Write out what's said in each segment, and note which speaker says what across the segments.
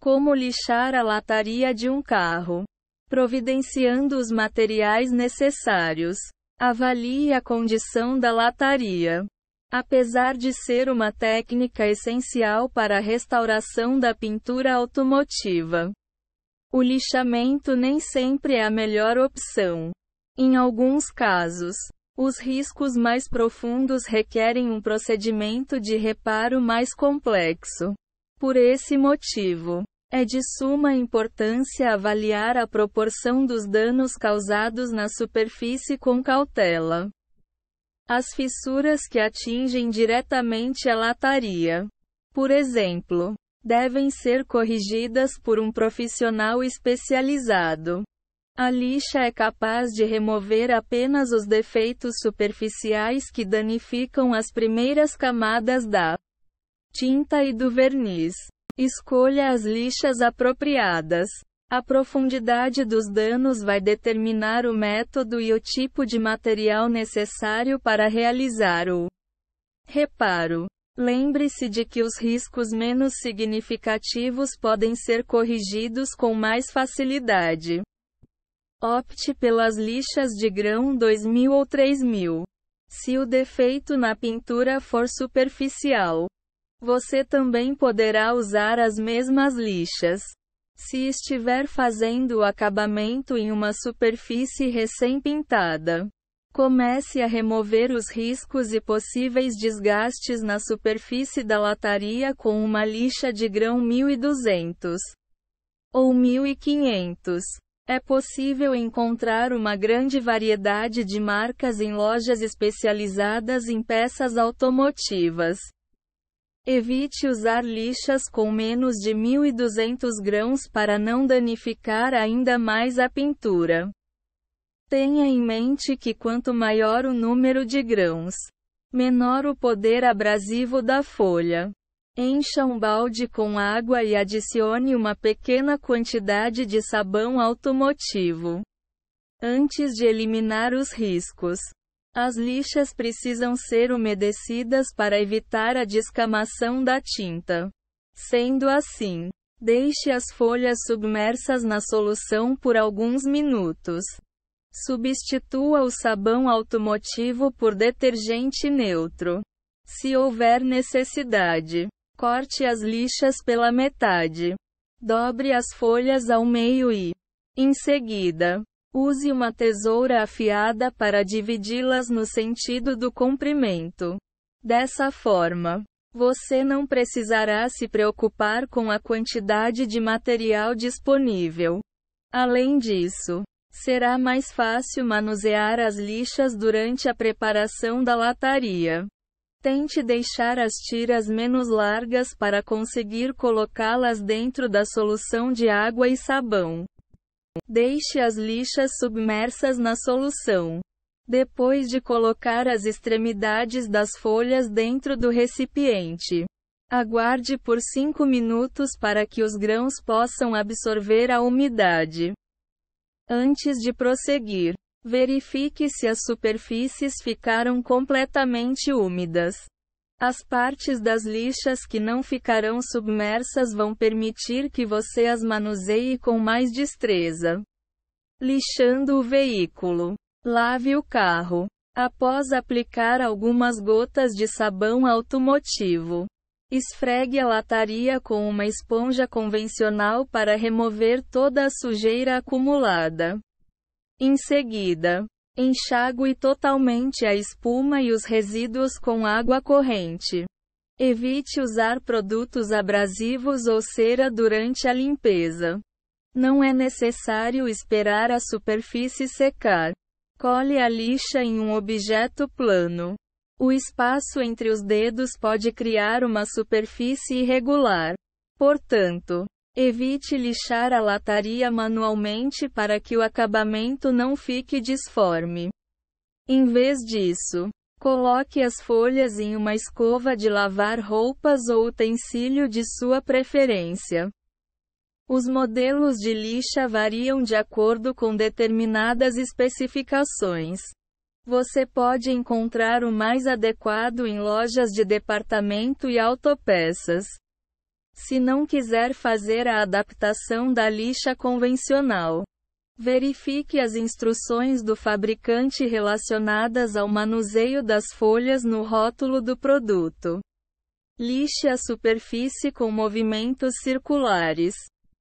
Speaker 1: como lixar a lataria de um carro, providenciando os materiais necessários. Avalie a condição da lataria. Apesar de ser uma técnica essencial para a restauração da pintura automotiva, o lixamento nem sempre é a melhor opção. Em alguns casos, os riscos mais profundos requerem um procedimento de reparo mais complexo. Por esse motivo, é de suma importância avaliar a proporção dos danos causados na superfície com cautela. As fissuras que atingem diretamente a lataria, por exemplo, devem ser corrigidas por um profissional especializado. A lixa é capaz de remover apenas os defeitos superficiais que danificam as primeiras camadas da tinta e do verniz. Escolha as lixas apropriadas. A profundidade dos danos vai determinar o método e o tipo de material necessário para realizar o reparo. Lembre-se de que os riscos menos significativos podem ser corrigidos com mais facilidade. Opte pelas lixas de grão 2000 ou 3000. Se o defeito na pintura for superficial, você também poderá usar as mesmas lixas. Se estiver fazendo o acabamento em uma superfície recém-pintada, comece a remover os riscos e possíveis desgastes na superfície da lataria com uma lixa de grão 1200 ou 1500. É possível encontrar uma grande variedade de marcas em lojas especializadas em peças automotivas. Evite usar lixas com menos de 1.200 grãos para não danificar ainda mais a pintura. Tenha em mente que quanto maior o número de grãos, menor o poder abrasivo da folha. Encha um balde com água e adicione uma pequena quantidade de sabão automotivo. Antes de eliminar os riscos, as lixas precisam ser umedecidas para evitar a descamação da tinta. Sendo assim, deixe as folhas submersas na solução por alguns minutos. Substitua o sabão automotivo por detergente neutro. Se houver necessidade, corte as lixas pela metade. Dobre as folhas ao meio e, em seguida, Use uma tesoura afiada para dividi-las no sentido do comprimento. Dessa forma, você não precisará se preocupar com a quantidade de material disponível. Além disso, será mais fácil manusear as lixas durante a preparação da lataria. Tente deixar as tiras menos largas para conseguir colocá-las dentro da solução de água e sabão. Deixe as lixas submersas na solução. Depois de colocar as extremidades das folhas dentro do recipiente, aguarde por 5 minutos para que os grãos possam absorver a umidade. Antes de prosseguir, verifique se as superfícies ficaram completamente úmidas. As partes das lixas que não ficarão submersas vão permitir que você as manuseie com mais destreza. Lixando o veículo. Lave o carro. Após aplicar algumas gotas de sabão automotivo, esfregue a lataria com uma esponja convencional para remover toda a sujeira acumulada. Em seguida, Enxague totalmente a espuma e os resíduos com água corrente. Evite usar produtos abrasivos ou cera durante a limpeza. Não é necessário esperar a superfície secar. Cole a lixa em um objeto plano. O espaço entre os dedos pode criar uma superfície irregular. Portanto, Evite lixar a lataria manualmente para que o acabamento não fique disforme. Em vez disso, coloque as folhas em uma escova de lavar roupas ou utensílio de sua preferência. Os modelos de lixa variam de acordo com determinadas especificações. Você pode encontrar o mais adequado em lojas de departamento e autopeças. Se não quiser fazer a adaptação da lixa convencional, verifique as instruções do fabricante relacionadas ao manuseio das folhas no rótulo do produto. Lixe a superfície com movimentos circulares.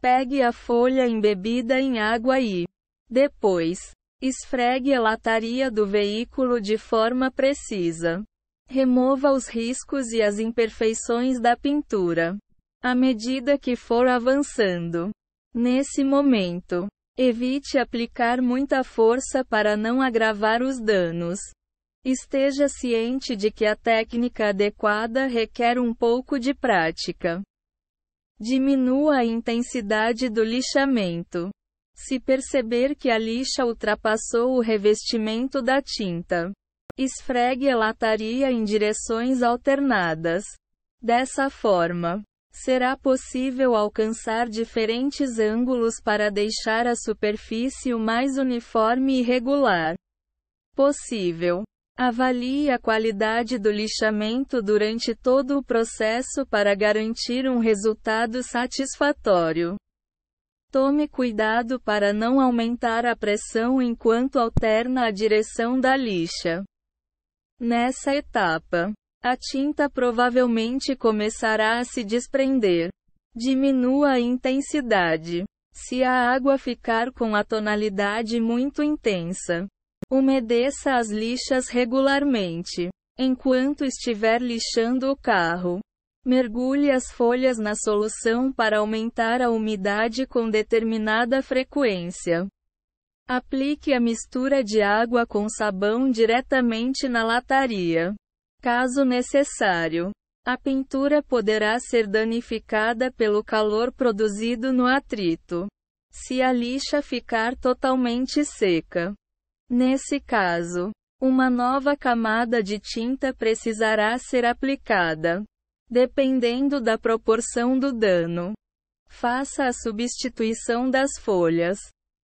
Speaker 1: Pegue a folha embebida em água e, depois, esfregue a lataria do veículo de forma precisa. Remova os riscos e as imperfeições da pintura à medida que for avançando. Nesse momento, evite aplicar muita força para não agravar os danos. Esteja ciente de que a técnica adequada requer um pouco de prática. Diminua a intensidade do lixamento. Se perceber que a lixa ultrapassou o revestimento da tinta, esfregue a lataria em direções alternadas. Dessa forma, Será possível alcançar diferentes ângulos para deixar a superfície o mais uniforme e regular possível. Avalie a qualidade do lixamento durante todo o processo para garantir um resultado satisfatório. Tome cuidado para não aumentar a pressão enquanto alterna a direção da lixa. Nessa etapa, a tinta provavelmente começará a se desprender. Diminua a intensidade. Se a água ficar com a tonalidade muito intensa, umedeça as lixas regularmente. Enquanto estiver lixando o carro, mergulhe as folhas na solução para aumentar a umidade com determinada frequência. Aplique a mistura de água com sabão diretamente na lataria. Caso necessário, a pintura poderá ser danificada pelo calor produzido no atrito, se a lixa ficar totalmente seca. Nesse caso, uma nova camada de tinta precisará ser aplicada, dependendo da proporção do dano. Faça a substituição das folhas.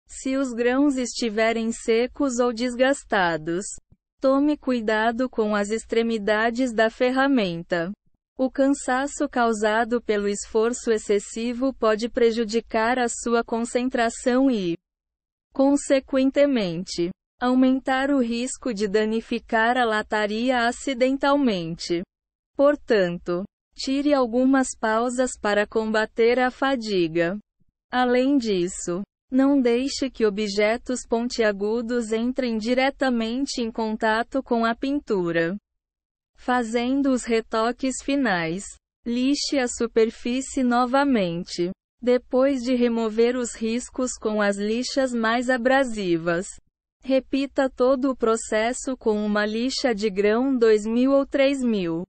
Speaker 1: Se os grãos estiverem secos ou desgastados, Tome cuidado com as extremidades da ferramenta. O cansaço causado pelo esforço excessivo pode prejudicar a sua concentração e, consequentemente, aumentar o risco de danificar a lataria acidentalmente. Portanto, tire algumas pausas para combater a fadiga. Além disso, não deixe que objetos pontiagudos entrem diretamente em contato com a pintura. Fazendo os retoques finais, lixe a superfície novamente. Depois de remover os riscos com as lixas mais abrasivas, repita todo o processo com uma lixa de grão 2000 ou 3000.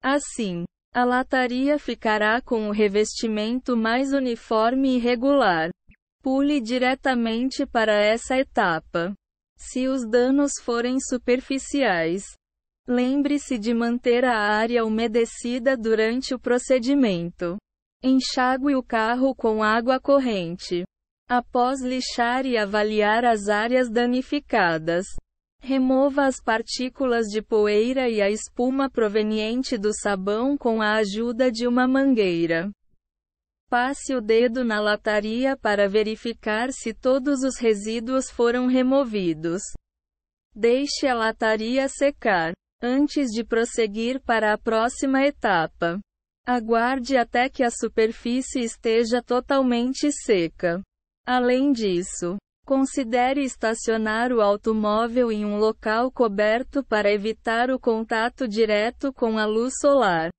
Speaker 1: Assim, a lataria ficará com o revestimento mais uniforme e regular. Pule diretamente para essa etapa. Se os danos forem superficiais, lembre-se de manter a área umedecida durante o procedimento. Enxague o carro com água corrente. Após lixar e avaliar as áreas danificadas, remova as partículas de poeira e a espuma proveniente do sabão com a ajuda de uma mangueira. Passe o dedo na lataria para verificar se todos os resíduos foram removidos. Deixe a lataria secar. Antes de prosseguir para a próxima etapa, aguarde até que a superfície esteja totalmente seca. Além disso, considere estacionar o automóvel em um local coberto para evitar o contato direto com a luz solar.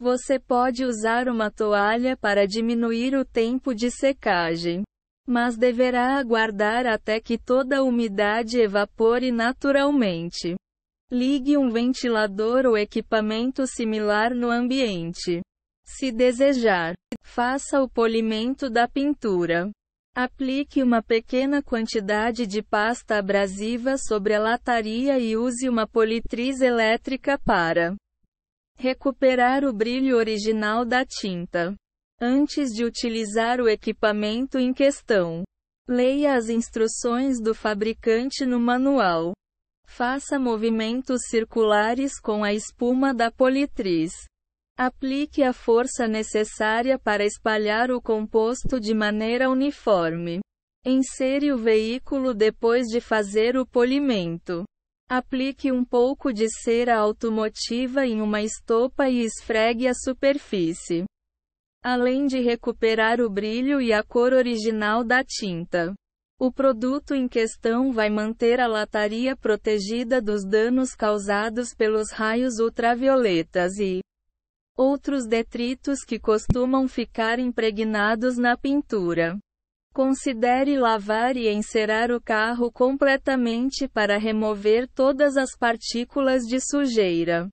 Speaker 1: Você pode usar uma toalha para diminuir o tempo de secagem, mas deverá aguardar até que toda a umidade evapore naturalmente. Ligue um ventilador ou equipamento similar no ambiente. Se desejar, faça o polimento da pintura. Aplique uma pequena quantidade de pasta abrasiva sobre a lataria e use uma politriz elétrica para Recuperar o brilho original da tinta. Antes de utilizar o equipamento em questão, leia as instruções do fabricante no manual. Faça movimentos circulares com a espuma da politriz. Aplique a força necessária para espalhar o composto de maneira uniforme. Insere o veículo depois de fazer o polimento. Aplique um pouco de cera automotiva em uma estopa e esfregue a superfície. Além de recuperar o brilho e a cor original da tinta, o produto em questão vai manter a lataria protegida dos danos causados pelos raios ultravioletas e outros detritos que costumam ficar impregnados na pintura. Considere lavar e encerar o carro completamente para remover todas as partículas de sujeira.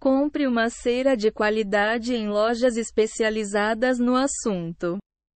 Speaker 1: Compre uma cera de qualidade em lojas especializadas no assunto.